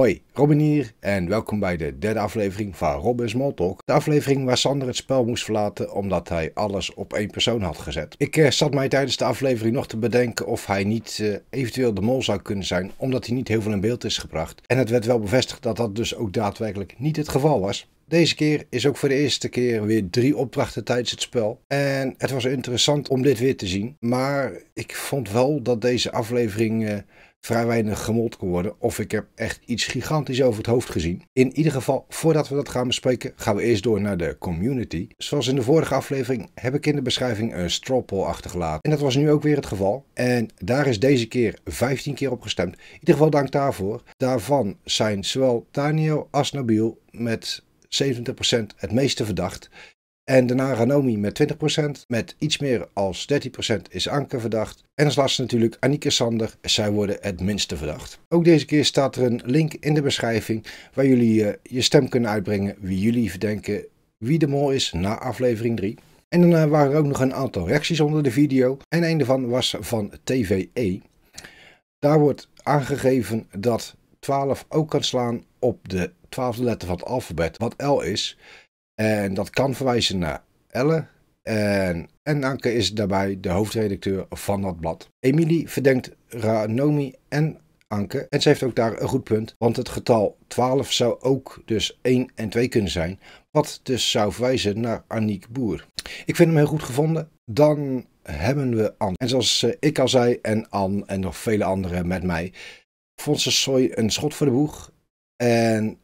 Hoi, Robin hier en welkom bij de derde aflevering van Robin Talk. De aflevering waar Sander het spel moest verlaten omdat hij alles op één persoon had gezet. Ik eh, zat mij tijdens de aflevering nog te bedenken of hij niet eh, eventueel de mol zou kunnen zijn omdat hij niet heel veel in beeld is gebracht. En het werd wel bevestigd dat dat dus ook daadwerkelijk niet het geval was. Deze keer is ook voor de eerste keer weer drie opdrachten tijdens het spel. En het was interessant om dit weer te zien. Maar ik vond wel dat deze aflevering... Eh, vrij weinig gemold kan worden. Of ik heb echt iets gigantisch over het hoofd gezien. In ieder geval, voordat we dat gaan bespreken, gaan we eerst door naar de community. Zoals in de vorige aflevering heb ik in de beschrijving een straw poll achtergelaten. En dat was nu ook weer het geval. En daar is deze keer 15 keer op gestemd. In ieder geval dank daarvoor. Daarvan zijn zowel Tanio als Nabil met 70% het meeste verdacht. En daarna Ranomi met 20%. Met iets meer als 13% is Anke verdacht. En als laatste natuurlijk Annieke Sander. Zij worden het minste verdacht. Ook deze keer staat er een link in de beschrijving waar jullie eh, je stem kunnen uitbrengen wie jullie verdenken wie de mol is na aflevering 3. En daarna waren er ook nog een aantal reacties onder de video. En een daarvan was van TVE. Daar wordt aangegeven dat 12 ook kan slaan op de 12e letter van het alfabet, wat L is. En dat kan verwijzen naar Elle. En, Anke is daarbij de hoofdredacteur van dat blad. Emilie verdenkt Ranomi en Anke. En ze heeft ook daar een goed punt, want het getal 12 zou ook dus 1 en 2 kunnen zijn. Wat dus zou verwijzen naar Aniek Boer. Ik vind hem heel goed gevonden. Dan hebben we Anne. En zoals eh, ik al zei, en Anne en nog vele anderen met mij, vond ze Soy een schot voor de boeg. En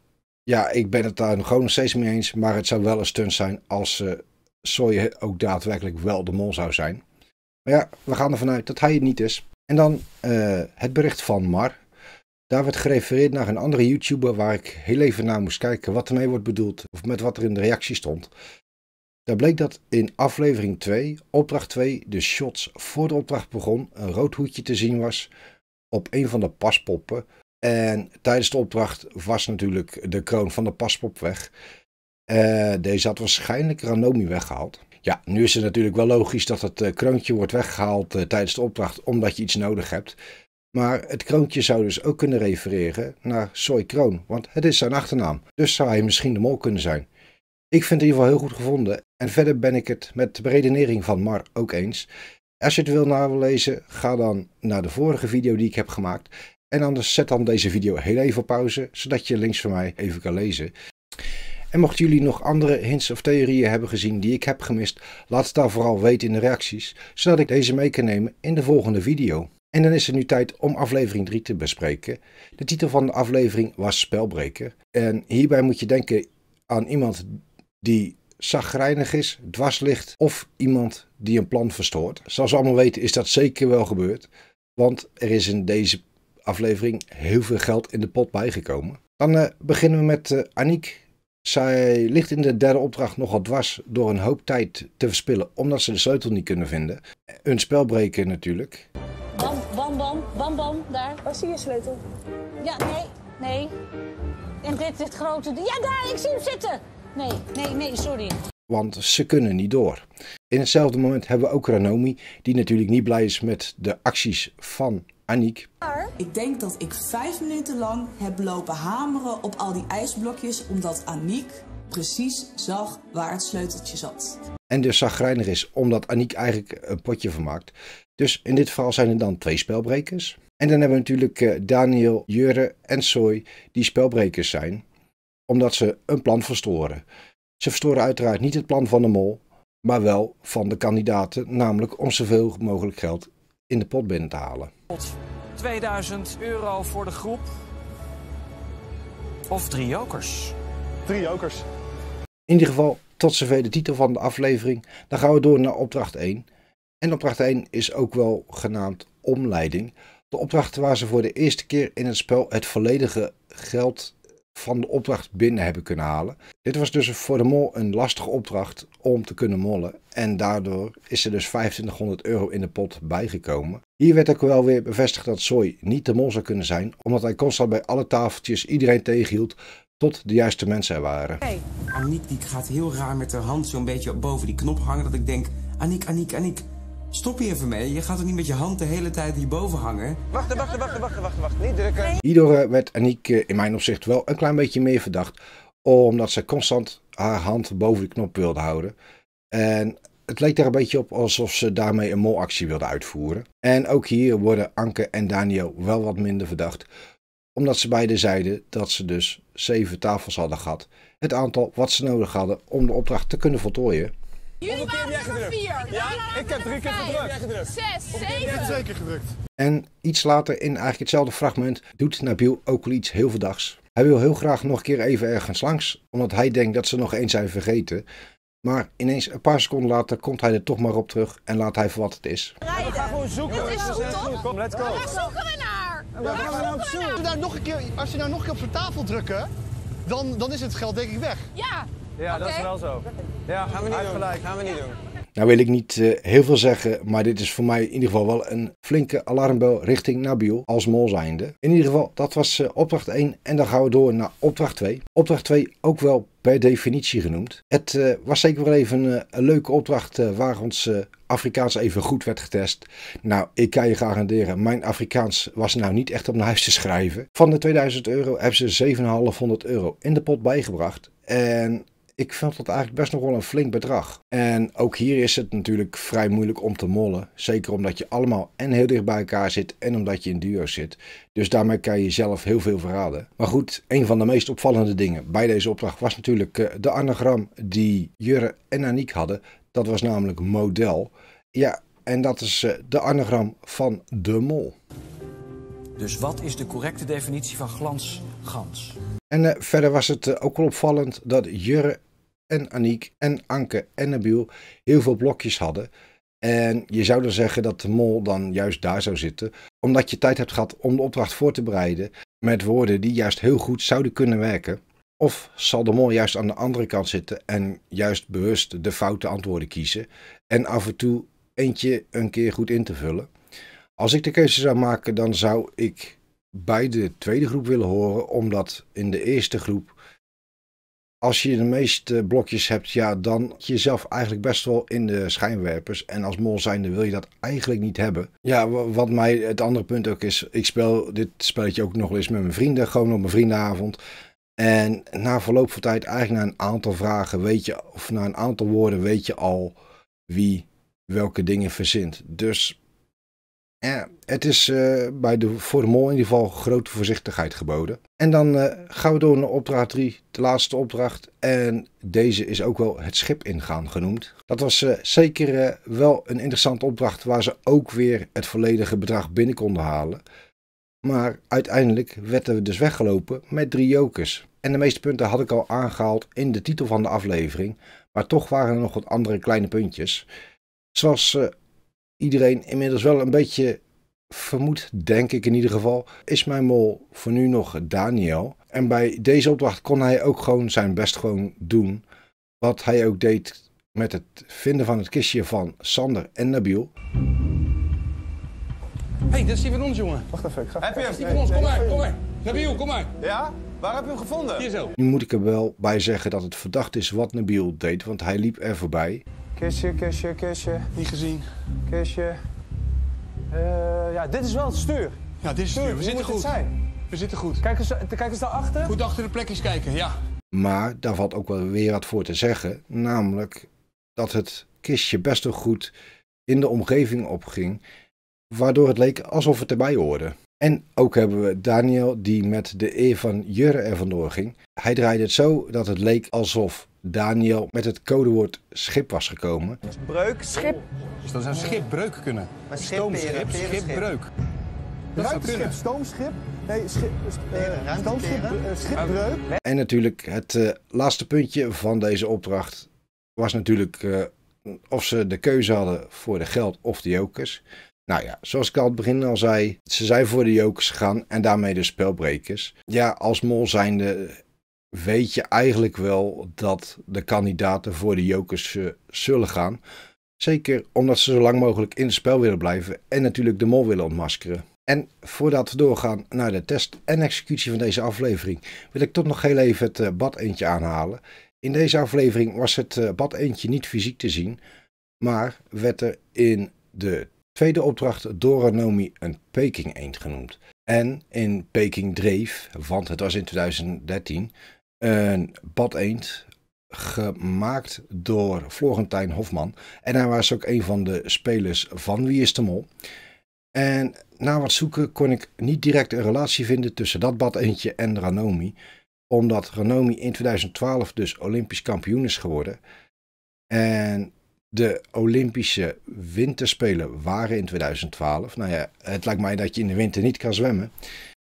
ja, ik ben het daar nog gewoon nog steeds mee eens. Maar het zou wel een stunt zijn als uh, ook daadwerkelijk wel de mol zou zijn. Maar ja, we gaan ervan uit dat hij het niet is. En dan eh, het bericht van Mar. Daar werd gerefereerd naar een andere YouTuber waar ik heel even naar moest kijken wat ermee wordt bedoeld. Of met wat er in de reactie stond. Daar bleek dat in aflevering 2, opdracht 2, de shots voor de opdracht begon, een rood hoedje te zien was op een van de paspoppen en tijdens de opdracht was natuurlijk de kroon van de paspop weg. Eh, deze had waarschijnlijk Ranomi weggehaald. Ja, nu is het natuurlijk wel logisch dat het eh, kroontje wordt weggehaald eh, tijdens de opdracht omdat je iets nodig hebt. Maar het kroontje zou dus ook kunnen refereren naar Soy Kroon, want het is zijn achternaam. Dus zou hij misschien de mol kunnen zijn. Ik vind het in ieder geval heel goed gevonden. En verder ben ik het met de redenering van Mar ook eens. Als je het wil nalezen, ga dan naar de vorige video die ik heb gemaakt. En anders zet dan deze video heel even op pauze, zodat je links van mij even kan lezen. En mochten jullie nog andere hints of theorieën hebben gezien die ik heb gemist, laat het dan vooral weten in de reacties, zodat ik deze mee kan nemen in de volgende video. En dan is het nu tijd om aflevering 3 te bespreken. De titel van de aflevering was Spelbreker. En hierbij moet je denken aan iemand die zagrijnig is, dwarslicht, of iemand die een plan verstoort. Zoals we allemaal weten is dat zeker wel gebeurd, want er is in deze aflevering heel veel geld in de pot bijgekomen. Dan eh, beginnen we met uh, Aniek. Zij ligt in de derde opdracht nogal dwars door een hoop tijd te verspillen omdat ze de sleutel niet kunnen vinden. Een spelbreker natuurlijk. Bam, bam, bam, bam, daar. Waar zie je sleutel? Ja, nee, nee. En dit, dit grote... Ja, daar, ik zie hem zitten! Nee, nee, nee, sorry. Want ze kunnen niet door. In hetzelfde moment hebben we ook Ranomi, die natuurlijk niet blij is met de acties van Aniek. Ik denk dat ik vijf minuten lang heb lopen hameren op al die ijsblokjes, omdat Aniek precies zag waar het sleuteltje zat. En dus zagrijnig is, omdat Aniek eigenlijk een potje vermaakt. Dus in dit geval zijn er dan twee spelbrekers. En dan hebben we natuurlijk eh, Daniel, Jure en Soy die spelbrekers zijn, omdat ze een plan verstoren. Ze verstoren uiteraard niet het plan van de mol, maar wel van de kandidaten, namelijk om zoveel mogelijk geld in de pot binnen te halen. 2000 euro voor de groep. Of drie jokers. Drie jokers. In ieder geval, tot zover de titel van de aflevering. Dan gaan we door naar opdracht 1. En opdracht 1 is ook wel genaamd omleiding. De opdracht waar ze voor de eerste keer in het spel het volledige geld van de opdracht binnen hebben kunnen halen. Dit was dus voor de mol een lastige opdracht om te kunnen mollen. En daardoor is er dus 2500 euro in de pot bijgekomen. Hier werd ook wel weer bevestigd dat Soy niet de mol zou kunnen zijn, omdat hij constant bij alle tafeltjes iedereen tegenhield tot de juiste mensen er waren. Hey. Aniek die gaat heel raar met haar hand zo'n beetje boven die knop hangen dat ik denk, Aniek, Aniek, Aniek, Stop hier even mee. Je gaat er niet met je hand de hele tijd hierboven hangen. Wacht, wacht, wacht, wacht, wacht, wacht. Niet drukken. Hierdoor werd Aniek eh, in mijn opzicht wel een klein beetje meer verdacht. Omdat ze constant haar hand boven de knop wilde houden. En het leek er een beetje op alsof ze daarmee een molactie wilde uitvoeren. En ook hier worden Anke en Daniel wel wat minder verdacht. Omdat ze beide zeiden dat ze dus zeven tafels hadden gehad. Het aantal wat ze nodig hadden om de opdracht te kunnen voltooien. Jullie waren heb Vier. Ja, ik heb drie keer gedrukt. Zes, zeven. zeker gedrukt. En iets later in eigenlijk hetzelfde fragment doet Nabil ook wel iets heel verdachts. Hij wil heel graag nog een keer even ergens langs, omdat hij denkt dat ze nog eens zijn vergeten. Maar ineens een paar seconden later komt hij er toch maar op terug en laat hij voor wat het is. We gaan gewoon zoeken. Het is toch? Kom, let's go. Waar zoeken we naar? Waar gaan we nou Als je nou nog een keer op de tafel drukken, dan, dan is het geld denk ik weg. Ja, ja, dat is wel zo. Ja, gaan we niet gelijk. Gaan we niet doen. Nou wil ik niet eh, heel veel zeggen, maar dit is voor mij in ieder geval wel een flinke alarmbel richting Nabil als mol zijnde. In ieder geval, dat was eh, opdracht 1 en dan gaan we door naar opdracht 2. Opdracht 2 ook wel per definitie genoemd. Het eh, was zeker wel even een leuke opdracht waar ons Afrikaans even goed werd getest. Nou, ik kan je garanderen, mijn Afrikaans was nou niet echt op naar huis te schrijven. Van de 2000 euro hebben ze 7,500 euro in de pot bijgebracht. En ik vind dat eigenlijk best nog wel een flink bedrag. En ook hier is het natuurlijk vrij moeilijk om te mollen. Zeker omdat je allemaal en heel dicht bij elkaar zit en omdat je in duo zit. Dus daarmee kan je zelf heel veel verraden. Maar goed, een van de meest opvallende dingen bij deze opdracht was natuurlijk eh, de anagram die Jurre en Aniek hadden. Dat was namelijk model. Ja, en dat is eh, de anagram van de mol. Dus wat is de correcte definitie van Gans. En eh, verder was het eh, ook wel opvallend dat Jurre en Aniek en Anke en Nabil heel veel blokjes hadden. En je zou dan zeggen dat de mol dan juist daar zou zitten, omdat je tijd hebt gehad om de opdracht voor te bereiden met woorden die juist heel goed zouden kunnen werken. Of zal de mol juist aan de andere kant zitten en juist bewust de foute antwoorden kiezen en af en toe eentje een keer goed in te vullen? Als ik de keuze zou maken, dan zou ik bij de tweede groep willen horen, omdat in de eerste groep, als je de meeste blokjes hebt, ja, dan jezelf eigenlijk best wel in de schijnwerpers. En als mol zijnde wil je dat eigenlijk niet hebben. Ja, wat mij het andere punt ook is, ik speel dit spelletje ook nog eens met mijn vrienden, gewoon op mijn vriendenavond. En na verloop van tijd, eigenlijk na een aantal vragen, weet je, of na een aantal woorden, weet je al wie welke dingen verzint. Dus ja, het is uh, bij de Formol in ieder geval grote voorzichtigheid geboden. En dan eh, gaan we door naar opdracht 3, de laatste opdracht. En deze is ook wel het schip ingaan genoemd. Dat was eh, zeker wel een interessante opdracht waar ze ook weer het volledige bedrag binnen konden halen. Maar uiteindelijk werden we dus weggelopen met drie jokers. En de meeste punten had ik al aangehaald in de titel van de aflevering. Maar toch waren er nog wat andere kleine puntjes. Zoals iedereen inmiddels wel een beetje vermoed, denk ik in ieder geval, is mijn mol voor nu nog Daniel. En bij deze opdracht kon hij ook gewoon zijn best gewoon doen. Wat hij ook deed met het vinden van het kistje van Sander en Nabil. Hé, hey, dat is die van ons, jongen. Wacht even, ik ga... Heb je hem? Die ons, kom maar, kom maar. Nabil, kom maar. Ja? Waar heb je hem gevonden? Hier zo. Nu moet ik er wel bij zeggen dat het verdacht is wat Nabil deed, want hij liep er voorbij. Kistje, kistje, kistje. Niet gezien. Kistje. Eh, ja, dit is wel het stuur. Ja, dit is het stuur. We zitten goed. Zijn? We zitten goed. Kijk eens, eh, kijk eens daarachter. Goed achter de plekjes kijken, ja. Maar daar valt ook wel weer wat voor te zeggen. Namelijk dat het kistje best wel goed in de omgeving opging. Waardoor het leek alsof het erbij hoorde. En ook hebben we Daniel die met de E van Jurre er vandoor ging. Hij draaide het zo dat het leek alsof Daniel met het codewoord schip was gekomen. Breuk, schip. Dus dan zou schipbreuk kunnen. Stoomschip, schip, Stoomschip, schipbreuk. Ruimteschip, stoomschip. Nee, schip, eh, eh, stoomschip, uh, eh, schipbreuk. En natuurlijk het laatste puntje van deze opdracht was natuurlijk of ze de keuze hadden voor de geld of de jokers. Nou ja, zoals ik al het begin al zei, ze zijn voor de jokers gegaan en daarmee de spelbrekers. Ja, als mol zijnde weet je eigenlijk wel dat de kandidaten voor de jokers eh, zullen gaan. Zeker omdat ze zo lang mogelijk in het spel willen blijven en natuurlijk de mol willen ontmaskeren. En voordat we doorgaan naar de test en executie van deze aflevering, wil ik toch nog heel even het badeendje eh, bad eentje aanhalen. In deze aflevering was het badeendje eh, bad eentje niet fysiek te zien, maar werd er in de tweede opdracht door Nomi een Peking eend genoemd. En in Peking dreef, want het was in 2013, een bad eend gemaakt door Florentijn Hofman. En hij was ook een van de spelers van Wie is de Mol. En na wat zoeken kon ik niet direct een relatie vinden tussen dat bad eentje en Ranomi. Omdat Ranomi in 2012 dus Olympisch kampioen is geworden. En de Olympische winterspelen waren in 2012. Nou ja, het lijkt mij dat je in de winter niet kan zwemmen.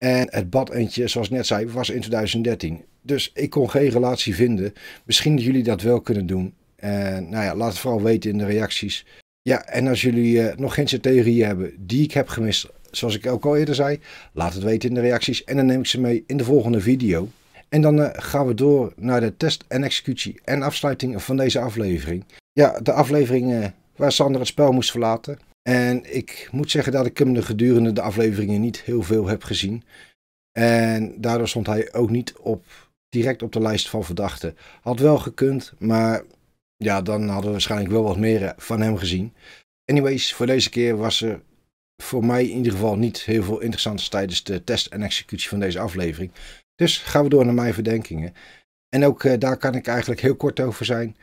En het badentje, zoals ik net zei, was in 2013. Dus ik kon geen relatie vinden. Misschien dat jullie dat wel kunnen doen. En nou ja, laat het vooral weten in de reacties. Ja, en als jullie eh, nog geen theorieën hebben die ik heb gemist, zoals ik ook al eerder zei, laat het weten in de reacties. En dan neem ik ze mee in de volgende video. En dan eh, gaan we door naar de test en executie en afsluiting van deze aflevering. Ja, de aflevering eh, waar Sander het spel moest verlaten. En ik moet zeggen dat ik hem de gedurende de afleveringen niet heel veel heb gezien. En daardoor stond hij ook niet op, direct op de lijst van verdachten. Had wel gekund, maar ja, dan hadden we waarschijnlijk wel wat meer eh, van hem gezien. Anyways, voor deze keer was er voor mij in ieder geval niet heel veel interessants tijdens de test en executie van deze aflevering. Dus gaan we door naar mijn verdenkingen. En ook eh, daar kan ik eigenlijk heel kort over zijn.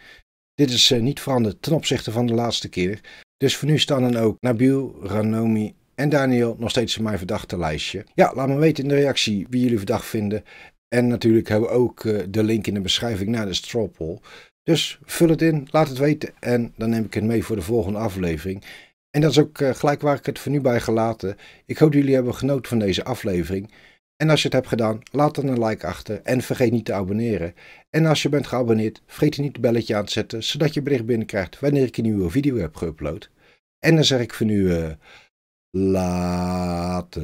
Dit is eh, niet veranderd ten opzichte van de laatste keer. Dus voor nu staan dan ook Nabil, Ranomi en Daniel nog steeds in mijn verdachte lijstje. Ja, laat me weten in de reactie wie jullie verdacht vinden. En natuurlijk hebben we ook eh, de link in de beschrijving naar de straw poll. Dus vul het in, laat het weten en dan neem ik het mee voor de volgende aflevering. En dat is ook eh, gelijk waar ik het voor nu bij gelaten. Ik hoop dat jullie hebben genoten van deze aflevering. En als je het hebt gedaan, laat dan een like achter en vergeet niet te abonneren. En als je bent geabonneerd, vergeet niet het belletje aan te zetten, zodat je bericht binnenkrijgt wanneer ik een nieuwe video heb geüpload. En dan zeg ik voor nu, uh, later.